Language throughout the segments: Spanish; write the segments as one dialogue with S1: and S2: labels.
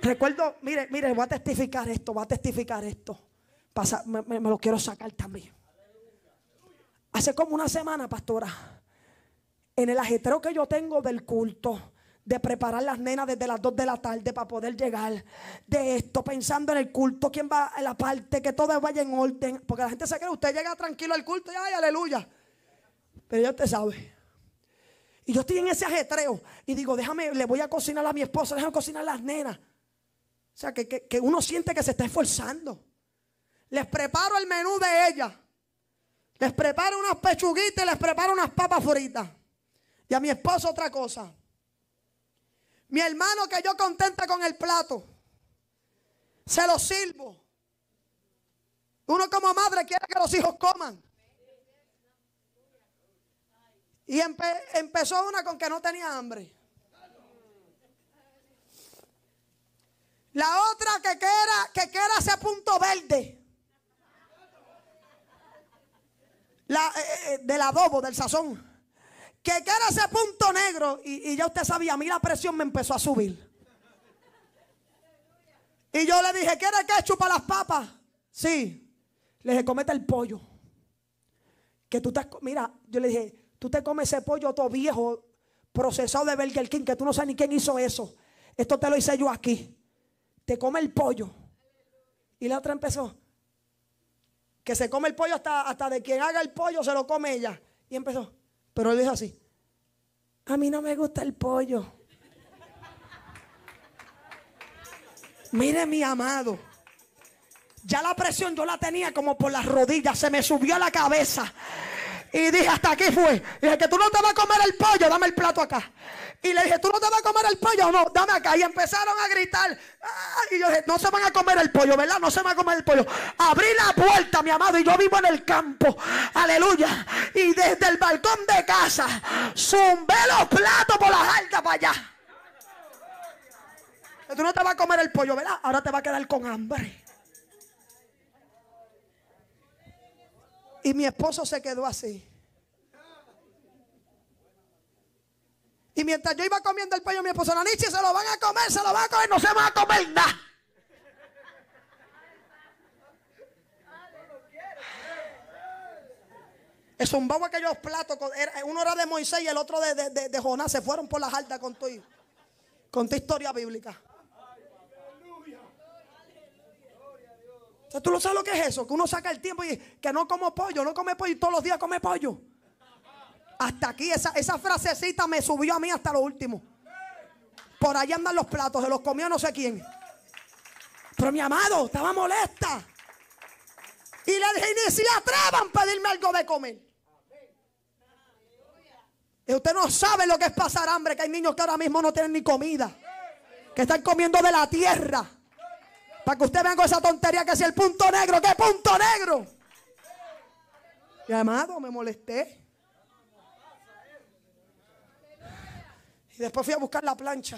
S1: Recuerdo, mire, mire, voy a testificar esto, voy a testificar esto. Pasa, me, lo quiero sacar también. Hace como una semana, pastora, en el ajetreo que yo tengo del culto, de preparar las nenas desde las 2 de la tarde para poder llegar, de esto, pensando en el culto, quién va en la parte, que todo vaya en orden, porque la gente se cree, usted llega tranquilo al culto y ay, aleluya. Pero ya usted sabe. Y yo estoy en ese ajetreo y digo, déjame, le voy a cocinar a mi esposa, déjame cocinar las nenas. O sea, que, uno siente que se está esforzando. Les preparo el menú de ella. Les preparo unas pechuguitas y les preparo unas papas fritas. Y a mi esposo otra cosa. Mi hermano que yo contenta con el plato. Se lo sirvo. Uno como madre quiere que los hijos coman. Y empezó una con que no tenía hambre. La otra que quiera, que quiera ese punto verde. Eh, eh, del adobo, del sazón. Que quiera ese punto negro. Y, ya usted sabía, a mí la presión me empezó a subir. Y yo le dije, ¿quiere que para las papas? Sí. Le dije, comete el pollo. Que tú te, mira, yo le dije, tú te comes ese pollo todo viejo, procesado de Burger King, que tú no sabes ni quién hizo eso. Esto te lo hice yo aquí te come el pollo. Y la otra empezó, que se come el pollo hasta, hasta de quien haga el pollo se lo come ella. Y empezó, pero él dijo así, a mí no me gusta el pollo. Mire mi amado. Ya la presión yo la tenía como por las rodillas, se me subió a la cabeza. Y dije, hasta aquí fue. dije, que tú no te vas a comer el pollo, dame el plato acá. Y le dije, tú no te vas a comer el pollo, no, dame acá. Y empezaron a gritar. Y yo dije, no se van a comer el pollo, ¿verdad? No se van a comer el pollo. Abrí la puerta, mi amado, y yo vivo en el campo. Aleluya. Y desde el balcón de casa, zumbé los platos por las altas para allá. Tú no te vas a comer el pollo, ¿verdad? Ahora te va a quedar con hambre. Y mi esposo se quedó así. Y mientras yo iba comiendo el pollo, mi esposo, la niche se lo van a comer, se lo van a comer, no se van a comer nada. Es un babo aquellos platos, uno era de Moisés y el otro de, de, Jonás, se fueron por las altas con tu, con tu historia bíblica. tú no sabes lo que es eso, que uno saca el tiempo y que no como pollo, no come pollo y todos los días come pollo. Hasta aquí, esa, esa frasecita me subió a mí hasta lo último. Por ahí andan los platos, se los comió no sé quién. Pero mi amado estaba molesta. Y le dije, ni si atrevan a pedirme algo de comer. Y usted no sabe lo que es pasar hambre, que hay niños que ahora mismo no tienen ni comida, que están comiendo de la tierra. Para que usted venga con esa tontería que si el punto negro, ¿qué punto negro? Y amado, me molesté. Y después fui a buscar la plancha.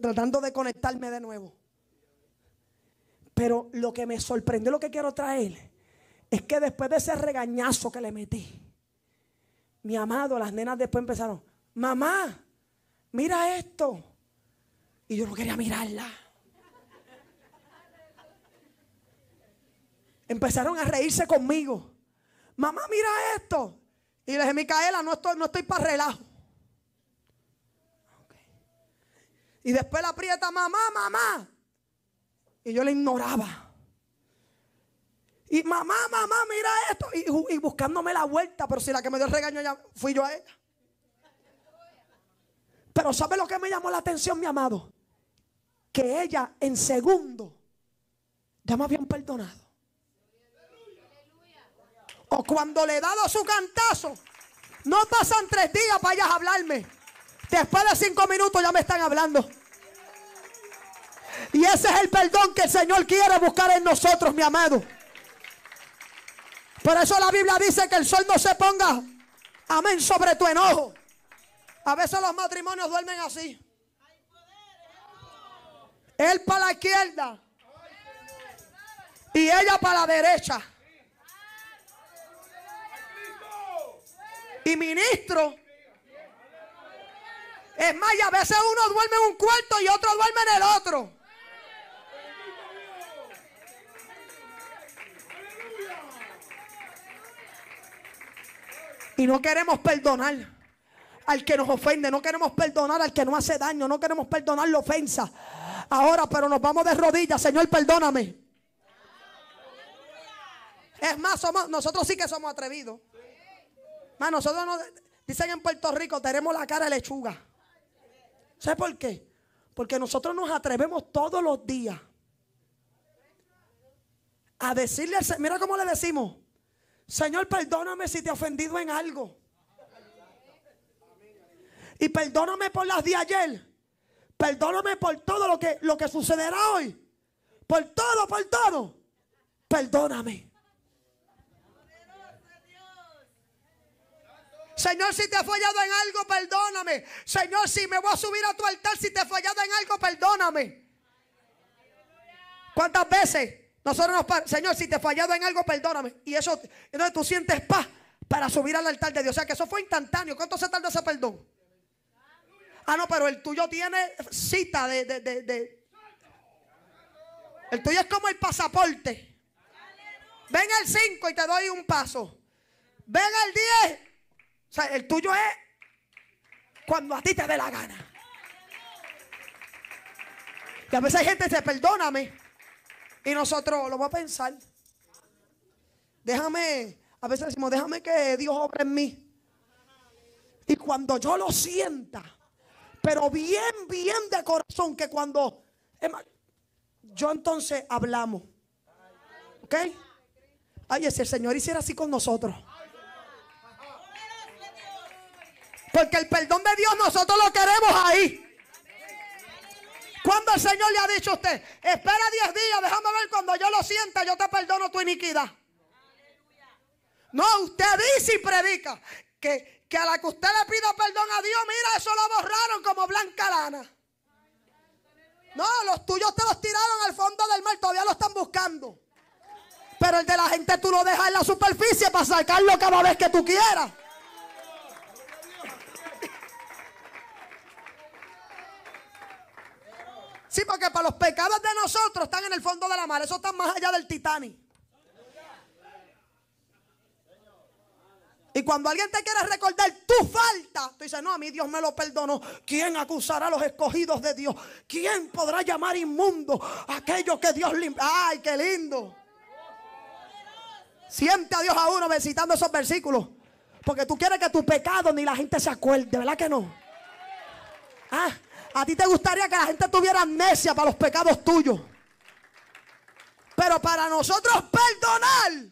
S1: Tratando de conectarme de nuevo. Pero lo que me sorprendió, lo que quiero traer, es que después de ese regañazo que le metí, mi amado, las nenas después empezaron, mamá, mira esto. Y yo no quería mirarla. Empezaron a reírse conmigo. Mamá, mira esto. Y le dije, Micaela, no estoy, no estoy para relajo. Y después la aprieta, mamá, mamá. Y yo la ignoraba. Y mamá, mamá, mira esto. Y, buscándome la vuelta, pero si la que me dio el regaño ya fui yo a ella. Pero ¿sabe lo que me llamó la atención, mi amado? Que ella en segundo ya me habían perdonado. O cuando le he dado su cantazo, no pasan tres días para ellas hablarme. Después de cinco minutos ya me están hablando. Y ese es el perdón que el Señor quiere buscar en nosotros, mi amado. Por eso la Biblia dice que el sol no se ponga, amén, sobre tu enojo. A veces los matrimonios duermen así. Él para la izquierda y ella para la derecha. Y ministro. Es más, a veces uno duerme en un cuarto y otro duerme en el otro. Y no queremos perdonar al que nos ofende, no queremos perdonar al que no hace daño, no queremos perdonar la ofensa. Ahora, pero nos vamos de rodillas, Señor, perdóname. Es más, nosotros sí que somos atrevidos. Más nosotros nos, dicen en Puerto Rico, tenemos la cara de lechuga. ¿Sabes por qué? Porque nosotros nos atrevemos todos los días a decirle mira cómo le decimos, Señor, perdóname si te he ofendido en algo. Y perdóname por las de ayer. Perdóname por todo lo que, lo que sucederá hoy. Por todo, por todo. Perdóname. Señor, si te he fallado en algo, perdóname. Señor, si me voy a subir a tu altar, si te he fallado en algo, perdóname. ¿Cuántas veces? Nosotros nos Señor, si te he fallado en algo, perdóname. Y eso, entonces tú sientes paz para subir al altar de Dios. O sea que eso fue instantáneo. ¿Cuánto se tarda ese perdón? Ah, no, pero el tuyo tiene cita de, El tuyo es como el pasaporte. Ven al 5 y te doy un paso. Ven al 10. O sea, el tuyo es cuando a ti te dé la gana. Y a veces hay gente que dice, perdóname. Y nosotros lo vamos a pensar. Déjame, a veces decimos, déjame que Dios obre en mí. Y cuando yo lo sienta, pero bien, bien de corazón, que cuando... Yo entonces hablamos. ¿Ok? Ay, si el Señor hiciera así con nosotros. Porque el perdón de Dios nosotros lo queremos ahí. Cuando el Señor le ha dicho a usted, espera 10 días, déjame ver cuando yo lo sienta, yo te perdono tu iniquidad. No, usted dice y predica que que a la que usted le pida perdón a Dios, mira, eso lo borraron como blanca lana. No, los tuyos te los tiraron al fondo del mar, todavía lo están buscando. Pero el de la gente tú lo dejas en la superficie para sacarlo cada vez que tú quieras. Sí, porque para los pecados de nosotros están en el fondo de la mar, eso está más allá del Titanic. Y cuando alguien te quiere recordar tu falta, tú dices, no, a mí Dios me lo perdonó. ¿Quién acusará a los escogidos de Dios? ¿Quién podrá llamar inmundo a aquellos que Dios limpia? ¡Ay, qué lindo! Siente a Dios a uno visitando esos versículos. Porque tú quieres que tu pecado ni la gente se acuerde, ¿verdad que no? Ah, a ti te gustaría que la gente tuviera amnesia para los pecados tuyos. Pero para nosotros perdonar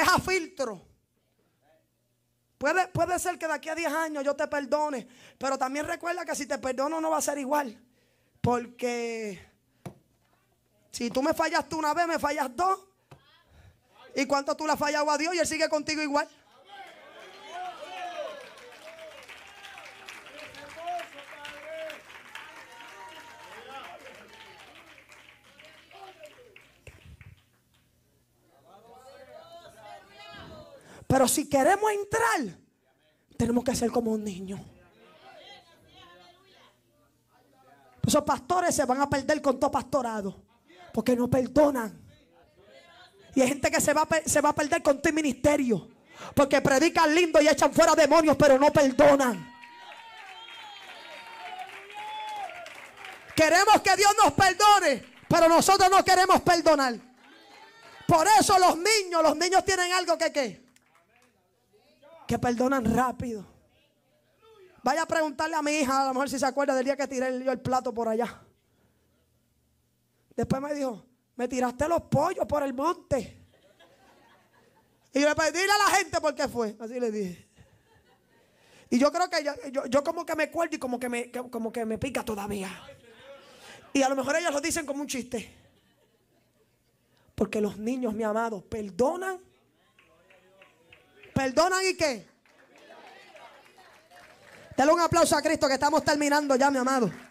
S1: es a filtro. Puede, puede ser que de aquí a 10 años yo te perdone, pero también recuerda que si te perdono no va a ser igual. Porque si tú me fallaste una vez, me fallas dos. ¿Y cuánto tú la fallado a Dios y Él sigue contigo igual? Pero si queremos entrar, tenemos que ser como un niño. Esos pastores se van a perder con todo pastorado. Porque no perdonan. Y hay gente que se va, a, se va a perder con tu ministerio. Porque predican lindo y echan fuera demonios, pero no perdonan. Queremos que Dios nos perdone, pero nosotros no queremos perdonar. Por eso los niños, los niños tienen algo que qué que perdonan rápido. Vaya a preguntarle a mi hija, a lo mejor si se acuerda del día que tiré yo el plato por allá. Después me dijo, me tiraste los pollos por el monte. Y yo le pedí a la gente por qué fue. Así le dije. Y yo creo que yo, yo, como que me acuerdo y como que me, como que me pica todavía. Y a lo mejor ellos lo dicen como un chiste. Porque los niños, mi amado, perdonan perdonan y qué. Dale un aplauso a Cristo que estamos terminando ya, mi amado.